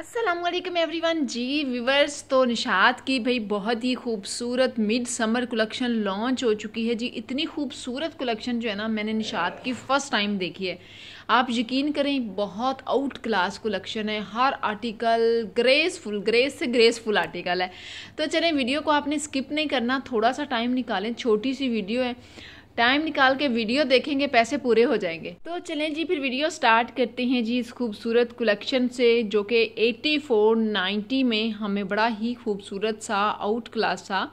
Aslam everyone जी viewers तो निशात की भाई बहुत ही खूबसूरत मिड समर कलेक्शन लॉन्च हो चुकी है जी इतनी खूबसूरत कलेक्शन जो है ना मैंने निशात की फ़र्स्ट टाइम देखी है आप यकीन करें बहुत आउट क्लास कलेक्शन है हर आर्टिकल ग्रेसफुल ग्रेस से ग्रेसफुल आर्टिकल है तो चलें वीडियो को आपने स्किप नहीं करना थोड़ा सा टाइम निकालें छोटी सी वीडियो है टाइम निकाल के वीडियो देखेंगे पैसे पूरे हो जाएंगे तो चलें जी फिर वीडियो स्टार्ट करते हैं जी इस खूबसूरत कलेक्शन से जो कि 8490 में हमें बड़ा ही खूबसूरत सा आउट क्लास सा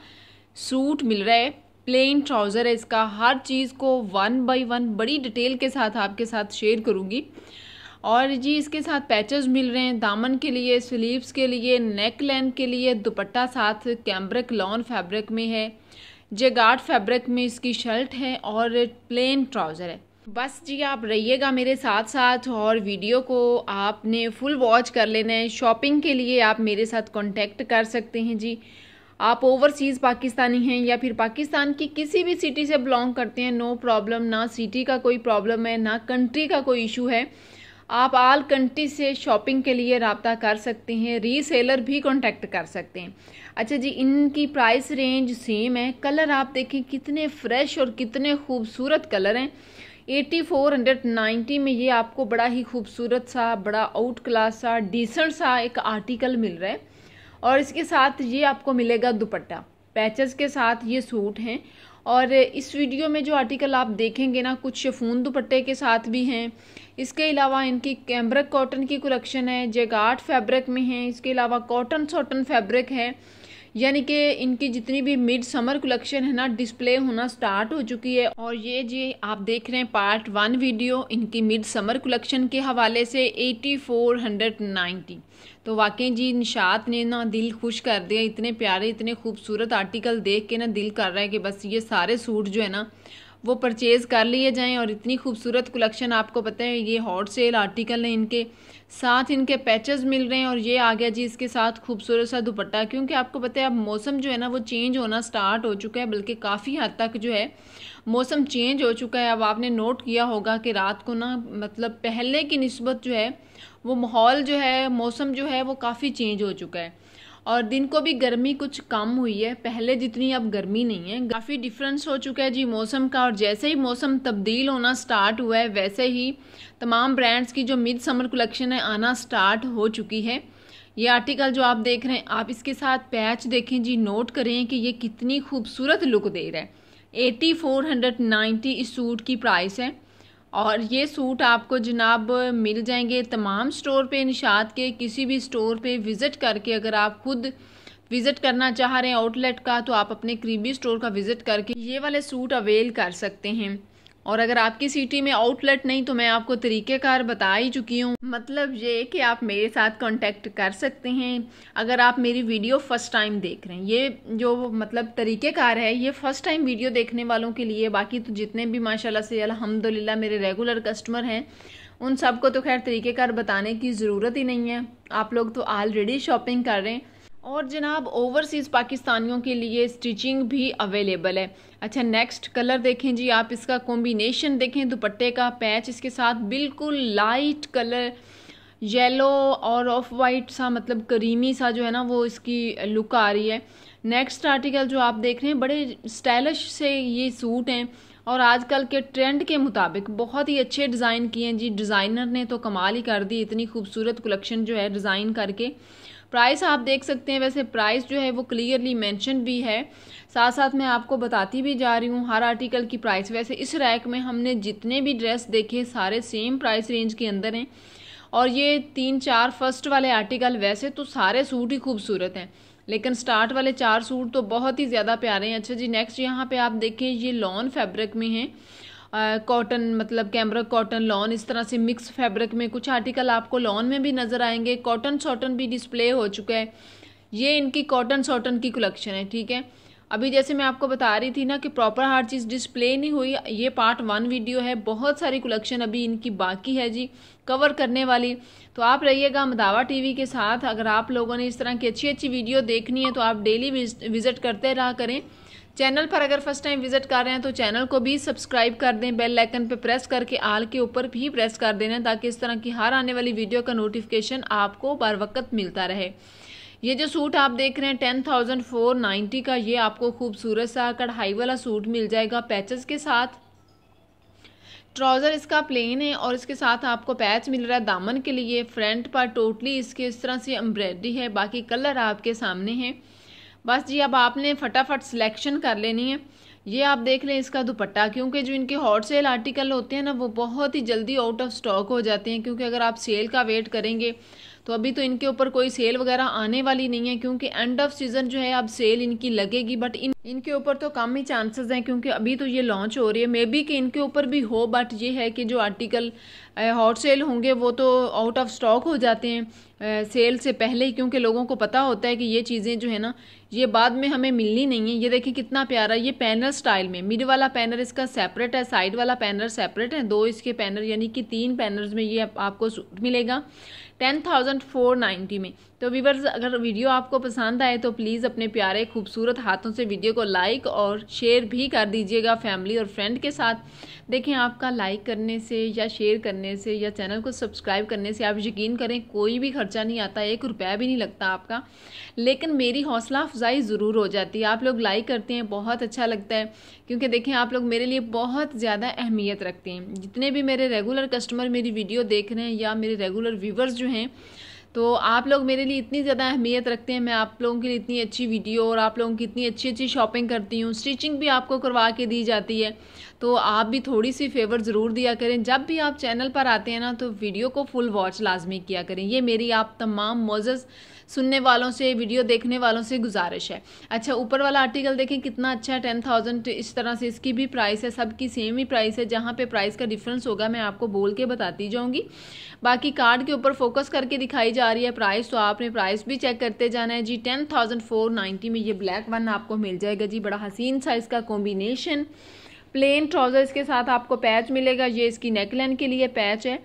सूट मिल रहा है प्लेन ट्राउज़र है इसका हर चीज़ को वन बाय वन बड़ी डिटेल के साथ आपके साथ शेयर करूँगी और जी इसके साथ पैचेस मिल रहे हैं दामन के लिए स्लीव्स के लिए नेक लेंथ के लिए दुपट्टा साथ कैम्ब्रिक लॉन फैब्रिक में है जेगार्ड फैब्रिक में इसकी शर्ट है और प्लेन ट्राउज़र है बस जी आप रहिएगा मेरे साथ साथ और वीडियो को आपने फुल वॉच कर लेना है शॉपिंग के लिए आप मेरे साथ कॉन्टैक्ट कर सकते हैं जी आप ओवरसीज़ पाकिस्तानी हैं या फिर पाकिस्तान की किसी भी सिटी से बिलोंग करते हैं नो प्रॉब्लम ना सिटी का कोई प्रॉब्लम है ना कंट्री का कोई इशू है आप आल कंट्री से शॉपिंग के लिए रबता कर सकते हैं रीसेलर भी कॉन्टैक्ट कर सकते हैं अच्छा जी इनकी प्राइस रेंज सेम है कलर आप देखें कितने फ्रेश और कितने खूबसूरत कलर हैं एटी फोर हंड्रेड में ये आपको बड़ा ही खूबसूरत सा बड़ा आउट क्लास सा डिसेंट सा एक आर्टिकल मिल रहा है और इसके साथ ये आपको मिलेगा दुपट्टा पैचेस के साथ ये सूट हैं और इस वीडियो में जो आर्टिकल आप देखेंगे ना कुछ शफून दुपट्टे के साथ भी हैं इसके अलावा इनकी कैम्ब्रिक कॉटन की कलेक्शन है जेगाट फैब्रिक में है इसके अलावा कॉटन सॉटन फैब्रिक है यानी कि इनकी जितनी भी मिड समर कलेक्शन है ना डिस्प्ले होना स्टार्ट हो चुकी है और ये जी आप देख रहे हैं पार्ट वन वीडियो इनकी मिड समर कलेक्शन के हवाले से एटी फोर हंड्रेड नाइन्टी तो वाकई जी निशात ने ना दिल खुश कर दिया इतने प्यारे इतने खूबसूरत आर्टिकल देख के ना दिल कर रहा है कि बस ये सारे सूट जो है ना वो परचेज़ कर लिए जाएं और इतनी खूबसूरत कलेक्शन आपको पता है ये हॉट सेल आर्टिकल हैं इनके साथ इनके पैचेस मिल रहे हैं और ये आ गया जी इसके साथ खूबसूरत सा दुपट्टा क्योंकि आपको पता है अब मौसम जो है ना वो चेंज होना स्टार्ट हो चुका है बल्कि काफ़ी हद तक जो है मौसम चेंज हो चुका है अब आपने नोट किया होगा कि रात को ना मतलब पहले की नस्बत जो है वो माहौल जो है मौसम जो है वो काफ़ी चेंज हो चुका है और दिन को भी गर्मी कुछ कम हुई है पहले जितनी अब गर्मी नहीं है काफ़ी डिफरेंस हो चुका है जी मौसम का और जैसे ही मौसम तब्दील होना स्टार्ट हुआ है वैसे ही तमाम ब्रांड्स की जो मिड समर कलेक्शन है आना स्टार्ट हो चुकी है ये आर्टिकल जो आप देख रहे हैं आप इसके साथ पैच देखें जी नोट करें कि ये कितनी खूबसूरत लुक दे रहा है एटी फोर हंड्रेड नाइन्टी इस सूट की प्राइस है और ये सूट आपको जनाब मिल जाएंगे तमाम स्टोर पे निषाद के किसी भी स्टोर पे विज़िट करके अगर आप खुद विज़िट करना चाह रहे हैं आउटलेट का तो आप अपने करीबी स्टोर का विज़िट करके ये वाले सूट अवेल कर सकते हैं और अगर आपकी सिटी में आउटलेट नहीं तो मैं आपको तरीक़ेकार बता ही चुकी हूँ मतलब ये कि आप मेरे साथ कांटेक्ट कर सकते हैं अगर आप मेरी वीडियो फर्स्ट टाइम देख रहे हैं ये जो मतलब तरीक़ेकार है ये फ़र्स्ट टाइम वीडियो देखने वालों के लिए बाकी तो जितने भी माशाल्लाह से अलहमदिल्ला मेरे रेगुलर कस्टमर हैं उन सबको तो खैर तरीक़ेकार बताने की ज़रूरत ही नहीं है आप लोग तो ऑलरेडी शॉपिंग कर रहे हैं और जनाब ओवरसीज़ पाकिस्तानियों के लिए स्टिचिंग भी अवेलेबल है अच्छा नेक्स्ट कलर देखें जी आप इसका कॉम्बिनेशन देखें दुपट्टे का पैच इसके साथ बिल्कुल लाइट कलर येलो और ऑफ वाइट सा मतलब करीमी सा जो है ना वो इसकी लुक आ रही है नेक्स्ट आर्टिकल जो आप देख रहे हैं बड़े स्टाइलिश से ये सूट हैं और आजकल के ट्रेंड के मुताबिक बहुत ही अच्छे डिज़ाइन किए हैं जी डिज़ाइनर ने तो कमाल ही कर दी इतनी खूबसूरत कलेक्शन जो है डिज़ाइन करके प्राइस आप देख सकते हैं वैसे प्राइस जो है वो क्लियरली मैंशन भी है साथ साथ मैं आपको बताती भी जा रही हूँ हर आर्टिकल की प्राइस वैसे इस रैक में हमने जितने भी ड्रेस देखे सारे सेम प्राइस रेंज के अंदर हैं और ये तीन चार फर्स्ट वाले आर्टिकल वैसे तो सारे सूट ही खूबसूरत हैं लेकिन स्टार्ट वाले चार सूट तो बहुत ही ज़्यादा प्यारे हैं अच्छा जी नेक्स्ट यहाँ पे आप देखें ये लॉन फैब्रिक में हैं कॉटन मतलब कैमरा कॉटन लॉन इस तरह से मिक्स फैब्रिक में कुछ आर्टिकल आपको लॉन में भी नज़र आएंगे कॉटन शॉटन भी डिस्प्ले हो चुका है ये इनकी कॉटन शॉटन की कलेक्शन है ठीक है अभी जैसे मैं आपको बता रही थी ना कि प्रॉपर हर चीज़ डिस्प्ले नहीं हुई ये पार्ट वन वीडियो है बहुत सारी कलेक्शन अभी इनकी बाकी है जी कवर करने वाली तो आप रहिएगा मदावा टीवी के साथ अगर आप लोगों ने इस तरह की अच्छी अच्छी वीडियो देखनी है तो आप डेली विज़िट करते रहा करें चैनल पर अगर फर्स्ट टाइम विजिट कर रहे हैं तो चैनल को भी सब्सक्राइब कर दें बेल आइकन पर प्रेस करके आल के ऊपर भी प्रेस कर देना ताकि इस तरह की हर आने वाली वीडियो का नोटिफिकेशन आपको बार वक्त मिलता रहे ये जो सूट आप देख रहे हैं टेन थाउजेंड फोर नाइन्टी का ये आपको खूबसूरत सा कढ़ाई वाला सूट मिल जाएगा पैचेस के साथ ट्राउज़र इसका प्लेन है और इसके साथ आपको पैच मिल रहा है दामन के लिए फ्रंट पर टोटली इसके इस तरह से एम्ब्रॉयडरी है बाकी कलर आपके सामने हैं बस जी अब आपने फटाफट सिलेक्शन कर लेनी है ये आप देख लें इसका दुपट्टा क्योंकि जो इनके हॉट सेल आर्टिकल होते हैं ना वो बहुत ही जल्दी आउट ऑफ स्टॉक हो जाते हैं क्योंकि अगर आप सेल का वेट करेंगे तो अभी तो इनके ऊपर कोई सेल वगैरह आने वाली नहीं है क्योंकि एंड ऑफ सीजन जो है अब सेल इनकी लगेगी बट इन इनके ऊपर तो कम ही चांसेस हैं क्योंकि अभी तो ये लॉन्च हो रही है मे बी कि इनके ऊपर भी हो बट ये है कि जो आर्टिकल हॉट सेल होंगे वो तो आउट ऑफ स्टॉक हो जाते हैं सेल से पहले ही क्योंकि लोगों को पता होता है कि ये चीज़ें जो है ना ये बाद में हमें मिलनी नहीं है ये देखिए कितना प्यारा ये पैनल स्टाइल में मिड वाला पैनल इसका सेपरेट है साइड वाला पैनल सेपरेट है दो इसके पैनल यानी कि तीन पैनल में ये आपको सूट मिलेगा ten thousand thousand four ninety में तो वीवर्स अगर वीडियो आपको पसंद आए तो प्लीज़ अपने प्यारे खूबसूरत हाथों से वीडियो को लाइक और शेयर भी कर दीजिएगा फैमिली और फ्रेंड के साथ देखें आपका लाइक करने से या शेयर करने से या चैनल को सब्सक्राइब करने से आप यकीन करें कोई भी खर्चा नहीं आता एक रुपया भी नहीं लगता आपका लेकिन मेरी हौसला अफजाई ज़रूर हो जाती है आप लोग लाइक करते हैं बहुत अच्छा लगता है क्योंकि देखें आप लोग मेरे लिए बहुत ज़्यादा अहमियत रखते हैं जितने भी मेरे रेगुलर कस्टमर मेरी वीडियो देख रहे हैं या मेरे रेगुलर व्यूवर्स जो हैं तो आप लोग मेरे लिए इतनी ज़्यादा अहमियत रखते हैं मैं आप लोगों के लिए इतनी अच्छी वीडियो और आप लोगों की इतनी अच्छी अच्छी शॉपिंग करती हूँ स्टिचिंग भी आपको करवा के दी जाती है तो आप भी थोड़ी सी फेवर ज़रूर दिया करें जब भी आप चैनल पर आते हैं ना तो वीडियो को फुल वॉच लाजमी किया करें ये मेरी आप तमाम मोज़ सुनने वालों से वीडियो देखने वालों से गुजारिश है अच्छा ऊपर वाला आर्टिकल देखें कितना अच्छा है टेन थाउजेंड इस तरह से इसकी भी प्राइस है सबकी सेम ही प्राइस है जहाँ पे प्राइस का डिफरेंस होगा मैं आपको बोल के बताती जाऊँगी बाकी कार्ड के ऊपर फोकस करके दिखाई जा रही है प्राइस तो आपने प्राइस भी चेक करते जाना है जी टेन थाउजेंड फोर नाइन्टी में ये ब्लैक वन आपको मिल जाएगा जी बड़ा हसीन सा इसका कॉम्बिनेशन प्लेन ट्राउज़र्स के साथ आपको पैच मिलेगा ये इसकी नेकलाइन के लिए पैच है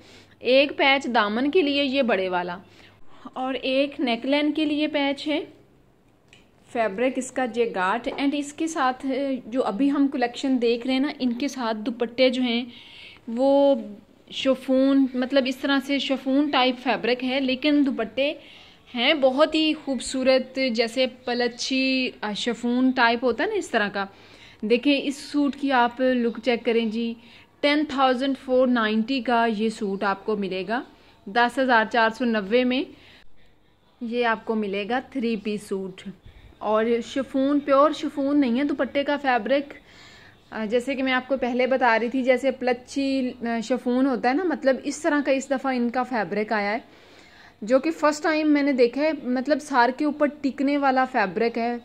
एक पैच दामन के लिए ये बड़े वाला और एक नेकलाइन के लिए पैच है फैब्रिक इसका जे गाट एंड इसके साथ जो अभी हम कलेक्शन देख रहे हैं ना इनके साथ दुपट्टे जो हैं वो शफून मतलब इस तरह से शफून टाइप फैब्रिक है लेकिन दुपट्टे हैं बहुत ही खूबसूरत जैसे पलच्छी शफून टाइप होता है ना इस तरह का देखें इस सूट की आप लुक चेक करें जी टेन थाउजेंड फोर नाइन्टी का ये सूट आपको मिलेगा दस हज़ार चार सौ नब्बे में ये आपको मिलेगा थ्री पीस सूट और शफून प्योर शफून नहीं है दुपट्टे का फैब्रिक जैसे कि मैं आपको पहले बता रही थी जैसे प्लची शफून होता है ना मतलब इस तरह का इस दफ़ा इनका फैब्रिक आया है जो कि फ़र्स्ट टाइम मैंने देखा है मतलब सार के ऊपर टिकने वाला फैब्रिक है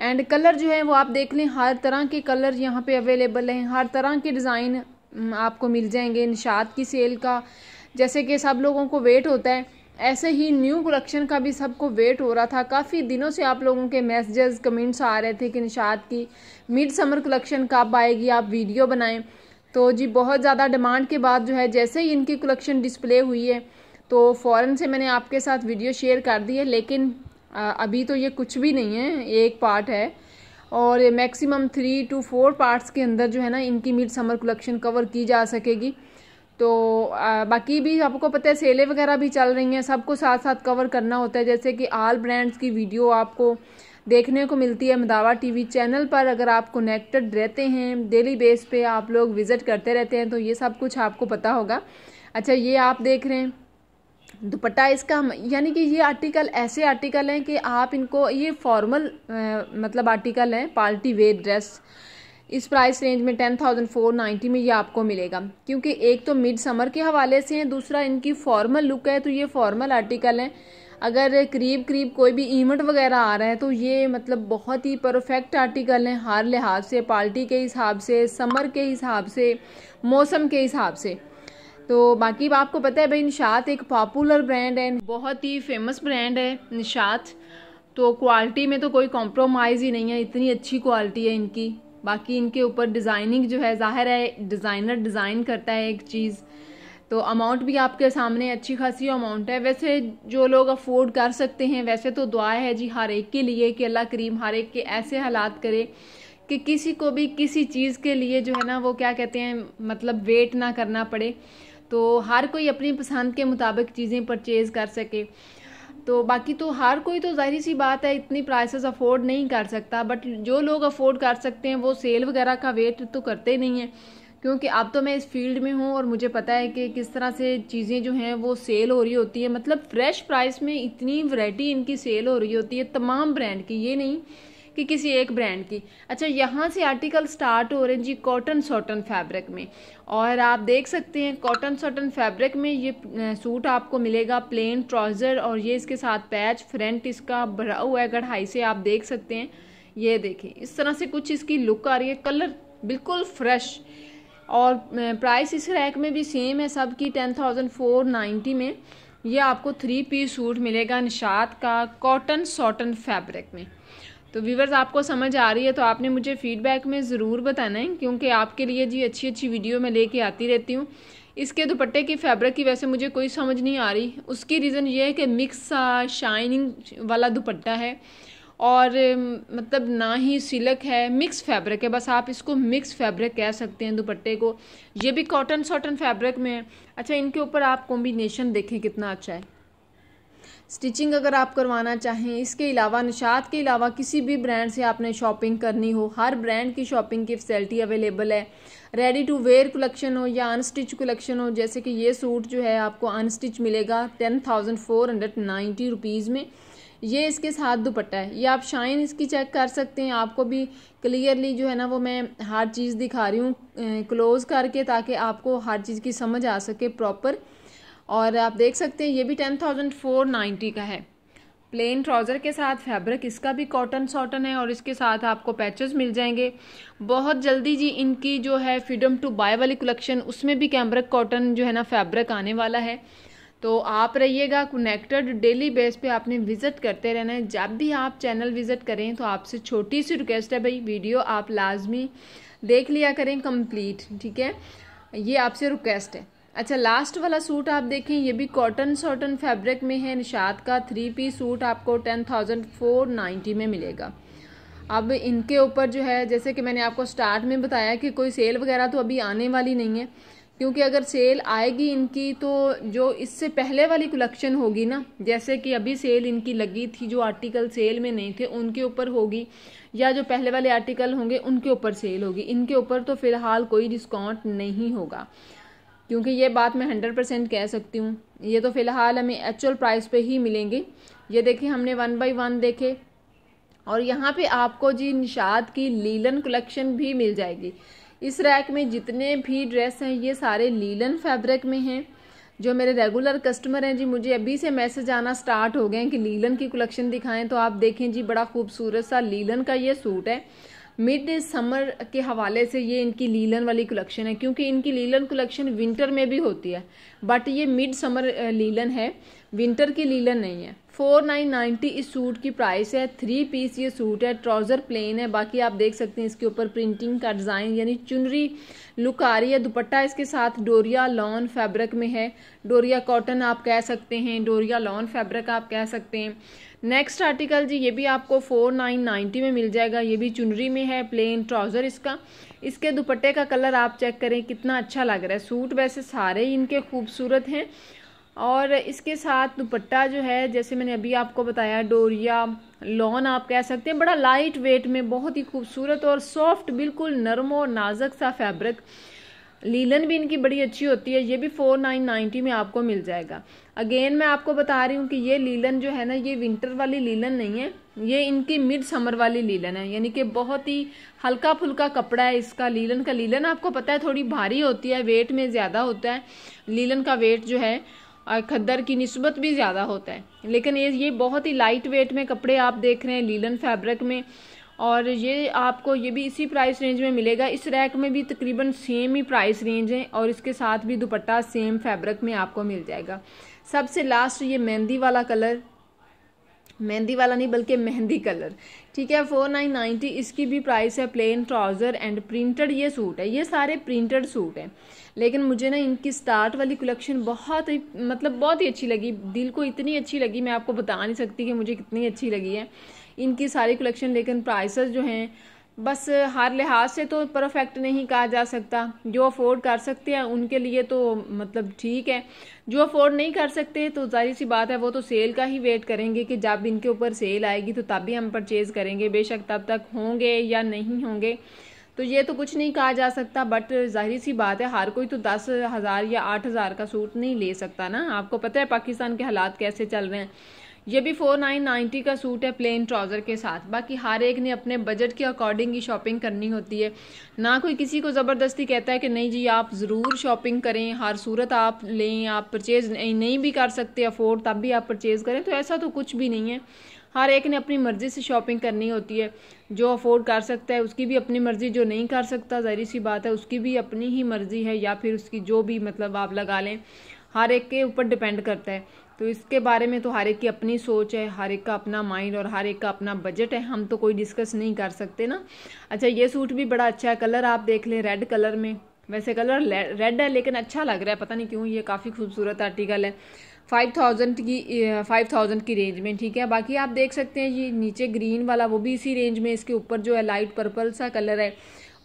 एंड कलर जो है वो आप देख लें हर तरह के कलर यहाँ पे अवेलेबल हैं हर तरह के डिज़ाइन हम्म, आपको मिल जाएंगे निषाद की सेल का जैसे कि सब लोगों को वेट होता है ऐसे ही न्यू कलेक्शन का भी सबको वेट हो रहा था काफ़ी दिनों से आप लोगों के मैसेजेस कमेंट्स आ रहे थे कि निषाद की मिड समर कलेक्शन कब आएगी आप वीडियो बनाएं तो जी बहुत ज़्यादा डिमांड के बाद जो है जैसे ही इनकी कलेक्शन डिस्प्ले हुई है तो फ़ौरन से मैंने आपके साथ वीडियो शेयर कर दी है लेकिन अभी तो ये कुछ भी नहीं है एक पार्ट है और maximum three two four parts के अंदर जो है ना इनकी मिड समर कलेक्शन कवर की जा सकेगी तो आ, बाकी भी आपको पता है सेलें वगैरह भी चल रही हैं सबको साथ साथ कवर करना होता है जैसे कि आल ब्रांड्स की वीडियो आपको देखने को मिलती है अहमदाबाद टीवी चैनल पर अगर आप कनेक्टेड रहते हैं डेली बेस पे आप लोग विज़िट करते रहते हैं तो ये सब कुछ आपको पता होगा अच्छा ये आप देख रहे हैं दुपट्टा इसका यानी कि ये आर्टिकल ऐसे आर्टिकल हैं कि आप इनको ये फॉर्मल मतलब आर्टिकल हैं पार्टी वेयर ड्रेस इस प्राइस रेंज में टेन थाउजेंड फोर नाइन्टी में ये आपको मिलेगा क्योंकि एक तो मिड समर के हवाले से हैं दूसरा इनकी फॉर्मल लुक है तो ये फॉर्मल आर्टिकल हैं अगर करीब करीब कोई भी इवेंट वगैरह आ रहा है तो ये मतलब बहुत ही परफेक्ट आर्टिकल हैं हर लिहाज से पार्टी के हिसाब से समर के हिसाब से मौसम के हिसाब से तो बाकी आपको पता है भाई निशात एक पॉपुलर ब्रांड है बहुत ही फेमस ब्रांड है निशात तो क्वालिटी में तो कोई कॉम्प्रोमाइज़ ही नहीं है इतनी अच्छी क्वालिटी है इनकी बाकी इनके ऊपर डिज़ाइनिंग जो है ज़ाहिर है डिज़ाइनर डिज़ाइन करता है एक चीज़ तो अमाउंट भी आपके सामने अच्छी खासी अमाउंट है वैसे जो लोग अफोर्ड कर सकते हैं वैसे तो दुआ है जी हर एक के लिए कि अल्लाह करीम हर एक के ऐसे हालात करे कि किसी को भी किसी चीज़ के लिए जो है ना वो क्या कहते हैं मतलब वेट ना करना पड़े तो हर कोई अपनी पसंद के मुताबिक चीज़ें परचेज़ कर सके तो बाकी तो हर कोई तो जाहिर सी बात है इतनी प्राइसेस अफोर्ड नहीं कर सकता बट जो लोग अफोर्ड कर सकते हैं वो सेल वगैरह का वेट तो करते नहीं हैं क्योंकि अब तो मैं इस फील्ड में हूँ और मुझे पता है कि किस तरह से चीज़ें जो हैं वो सेल हो रही होती है मतलब फ़्रेश प्राइस में इतनी वैरायटी इनकी सेल हो रही होती है तमाम ब्रांड की ये नहीं कि किसी एक ब्रांड की अच्छा यहाँ से आर्टिकल स्टार्ट हो रहे हैं जी कॉटन सॉटन फैब्रिक में और आप देख सकते हैं कॉटन सॉटन फैब्रिक में ये सूट आपको मिलेगा प्लेन ट्राउज़र और ये इसके साथ पैच फ्रंट इसका भरा हुआ है कढ़ाई से आप देख सकते हैं ये देखें इस तरह से कुछ इसकी लुक आ रही है कलर बिल्कुल फ्रेश और प्राइस इस रैक में भी सेम है सब की टेन थाउजेंड फोर नाइन्टी में ये आपको थ्री पीस सूट मिलेगा निशात का कॉटन सॉटन फैब्रिक में तो व्यूवर्स आपको समझ आ रही है तो आपने मुझे फ़ीडबैक में ज़रूर बताना है क्योंकि आपके लिए जी अच्छी अच्छी वीडियो मैं लेके आती रहती हूँ इसके दुपट्टे की फैब्रिक की वैसे मुझे कोई समझ नहीं आ रही उसकी रीज़न ये है कि मिक्स सा शाइनिंग वाला दुपट्टा है और मतलब ना ही सिलक है मिक्स फैब्रिक है बस आप इसको मिक्स फैब्रिक कह सकते हैं दुपट्टे को ये भी कॉटन सॉटन फैब्रिक में है अच्छा इनके ऊपर आप कॉम्बिनेशन देखें कितना अच्छा है स्टिचिंग अगर आप करवाना चाहें इसके अलावा निशात के अलावा किसी भी ब्रांड से आपने शॉपिंग करनी हो हर ब्रांड की शॉपिंग की फैसिलिटी अवेलेबल है रेडी टू वेयर कलेक्शन हो या अनस्टिच कलेक्शन हो जैसे कि ये सूट जो है आपको अनस्टिच मिलेगा ten thousand four hundred ninety rupees में ये इसके साथ दुपट्टा है ये आप शाइन इसकी चेक कर सकते हैं आपको भी क्लियरली जो है ना वो मैं हर चीज़ दिखा रही हूँ क्लोज़ करके ताकि आपको हर चीज़ की समझ आ सके प्रॉपर और आप देख सकते हैं ये भी टेन थाउजेंड फोर नाइन्टी का है प्लेन ट्राउज़र के साथ फैब्रिक इसका भी कॉटन सॉटन है और इसके साथ आपको पैचेस मिल जाएंगे बहुत जल्दी जी इनकी जो है फ्रीडम टू बाय वाली कलेक्शन उसमें भी कैमरक कॉटन जो है ना फैब्रिक आने वाला है तो आप रहिएगा कनेक्टेड डेली बेस पे आपने विज़िट करते रहना है जब भी आप चैनल विज़िट करें तो आपसे छोटी सी रिक्वेस्ट है भाई वीडियो आप लाजमी देख लिया करें कंप्लीट ठीक है ये आपसे रिक्वेस्ट है अच्छा लास्ट वाला सूट आप देखें ये भी कॉटन सॉटन फैब्रिक में है निषाद का थ्री पी सूट आपको टेन थाउजेंड फोर नाइन्टी में मिलेगा अब इनके ऊपर जो है जैसे कि मैंने आपको स्टार्ट में बताया कि कोई सेल वगैरह तो अभी आने वाली नहीं है क्योंकि अगर सेल आएगी इनकी तो जो इससे पहले वाली कलेक्शन होगी ना जैसे कि अभी सेल इनकी लगी थी जो आर्टिकल सेल में नहीं थे उनके ऊपर होगी या जो पहले वाले आर्टिकल होंगे उनके ऊपर सेल होगी इनके ऊपर तो फिलहाल कोई डिस्काउंट नहीं होगा क्योंकि ये बात मैं हंड्रेड परसेंट कह सकती हूँ ये तो फ़िलहाल हमें एक्चुअल प्राइस पे ही मिलेंगे ये देखिए हमने वन बाई वन देखे और यहाँ पे आपको जी निषाद की लीलन कलेक्शन भी मिल जाएगी इस रैक में जितने भी ड्रेस हैं ये सारे लीलन फैब्रिक में हैं जो मेरे रेगुलर कस्टमर हैं जी मुझे अभी से मैसेज आना स्टार्ट हो गए हैं कि लीलन की कलेक्शन दिखाएं तो आप देखें जी बड़ा खूबसूरत सा लीलन का ये सूट है मिड समर के हवाले से ये इनकी लीलन वाली कलेक्शन है क्योंकि इनकी लीलन कलेक्शन विंटर में भी होती है बट ये मिड समर लीलन है विंटर की लीलन नहीं है फोर नाइन नाइन्टी इस सूट की प्राइस है थ्री पीस ये सूट है ट्राउज़र प्लेन है बाकी आप देख सकते हैं इसके ऊपर प्रिंटिंग का डिज़ाइन यानी चुनरी लुक आ रही है दुपट्टा इसके साथ डोरिया लॉन फैब्रिक में है डोरिया कॉटन आप कह सकते हैं डोरिया लॉन फैब्रिक आप कह सकते हैं नेक्स्ट आर्टिकल जी ये भी आपको फोर नाइन नाइन्टी में मिल जाएगा ये भी चुनरी में है प्लेन ट्राउज़र इसका इसके दुपट्टे का कलर आप चेक करें कितना अच्छा लग रहा है सूट वैसे सारे ही इनके खूबसूरत हैं और इसके साथ दुपट्टा जो है जैसे मैंने अभी आपको बताया डोरिया लॉन आप कह सकते हैं बड़ा लाइट वेट में बहुत ही खूबसूरत और सॉफ्ट बिल्कुल नरम और नाजुक सा फैब्रिक लीलन भी इनकी बड़ी अच्छी होती है ये भी फोर नाइन नाइन्टी में आपको मिल जाएगा अगेन मैं आपको बता रही हूँ कि ये लीलन जो है ना ये विंटर वाली लीलन नहीं है ये इनकी मिड समर वाली लीलन है यानी कि बहुत ही हल्का फुल्का कपड़ा है इसका लीलन का लीलन आपको पता है थोड़ी भारी होती है वेट में ज़्यादा होता है लीलन का वेट जो है और खद्दर की नस्बत भी ज़्यादा होता है लेकिन ये ये बहुत ही लाइट वेट में कपड़े आप देख रहे हैं लीलन फैब्रिक में और ये आपको ये भी इसी प्राइस रेंज में मिलेगा इस रैक में भी तकरीबन सेम ही प्राइस रेंज है और इसके साथ भी दुपट्टा सेम फैब्रिक में आपको मिल जाएगा सबसे लास्ट ये मेहंदी वाला कलर मेहंदी वाला नहीं बल्कि मेहंदी कलर ठीक है फोर नाइन नाइन्टी इसकी भी प्राइस है प्लेन ट्राउज़र एंड प्रिंटेड ये सूट है ये सारे प्रिंटेड सूट हैं लेकिन मुझे ना इनकी स्टार्ट वाली कलेक्शन बहुत ही मतलब बहुत ही अच्छी लगी दिल को इतनी अच्छी लगी मैं आपको बता नहीं सकती कि मुझे कितनी अच्छी लगी है इनकी सारी कलेक्शन लेकिन प्राइसेस जो हैं बस हर लिहाज से तो परफेक्ट नहीं कहा जा सकता जो अफोर्ड कर सकते हैं उनके लिए तो मतलब ठीक है जो अफोर्ड नहीं कर सकते तो जाहिर सी बात है वो तो सेल का ही वेट करेंगे कि जब इनके ऊपर सेल आएगी तो तब भी हम परचेज़ करेंगे बेशक तब तक होंगे या नहीं होंगे तो ये तो कुछ नहीं कहा जा सकता बट जाहिर सी बात है हर कोई तो दस हज़ार या आठ हज़ार का सूट नहीं ले सकता ना आपको पता है पाकिस्तान के हालात कैसे चल रहे हैं ये भी फोर नाइन नाइन्टी का सूट है प्लेन ट्राउज़र के साथ बाकी हर एक ने अपने बजट के अकॉर्डिंग ही शॉपिंग करनी होती है ना कोई किसी को ज़बरदस्ती कहता है कि नहीं जी आप ज़रूर शॉपिंग करें हर सूरत आप लें आप परचेज़ नहीं, नहीं भी कर सकते अफोर्ड तब भी आप परचेज़ करें तो ऐसा तो कुछ भी नहीं है हर एक ने अपनी मर्ज़ी से शॉपिंग करनी होती है जो अफोर्ड कर सकता है उसकी भी अपनी मर्ज़ी जो नहीं कर सकता ज़ाहिर सी बात है उसकी भी अपनी ही मर्ज़ी है या फिर उसकी जो भी मतलब आप लगा लें हर एक के ऊपर डिपेंड करता है तो इसके बारे में तो हर एक की अपनी सोच है हर एक का अपना माइंड और हर एक का अपना बजट है हम तो कोई डिस्कस नहीं कर सकते ना अच्छा ये सूट भी बड़ा अच्छा है कलर आप देख लें रेड कलर में वैसे कलर रेड है लेकिन अच्छा लग रहा है पता नहीं क्यों ये काफ़ी खूबसूरत आर्टिकल है फाइव थाउजेंड की फाइव थाउजेंड की रेंज में ठीक है बाकी आप देख सकते हैं ये नीचे ग्रीन वाला वो भी इसी रेंज में इसके ऊपर जो है लाइट पर्पल सा कलर है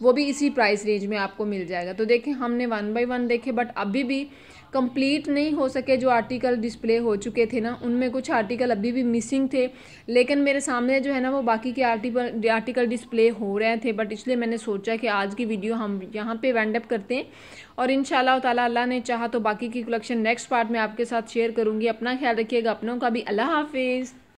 वो भी इसी प्राइस रेंज में आपको मिल जाएगा तो देखें हमने वन बाई वन देखे बट अभी भी कंप्लीट नहीं हो सके जो आर्टिकल डिस्प्ले हो चुके थे ना उनमें कुछ आर्टिकल अभी भी मिसिंग थे लेकिन मेरे सामने जो है ना वो बाकी के आर्टिकल आर्टिकल डिस्प्ले हो रहे थे बट इसलिए मैंने सोचा कि आज की वीडियो हम यहाँ पे वैंडअप करते हैं और इन ताला अल्लाह ने चाहा तो बाकी की कलेक्शन नेक्स्ट पार्ट में आपके साथ शेयर करूँगी अपना ख्याल रखिएगा अपनों का भी अल्लाह हाफिज़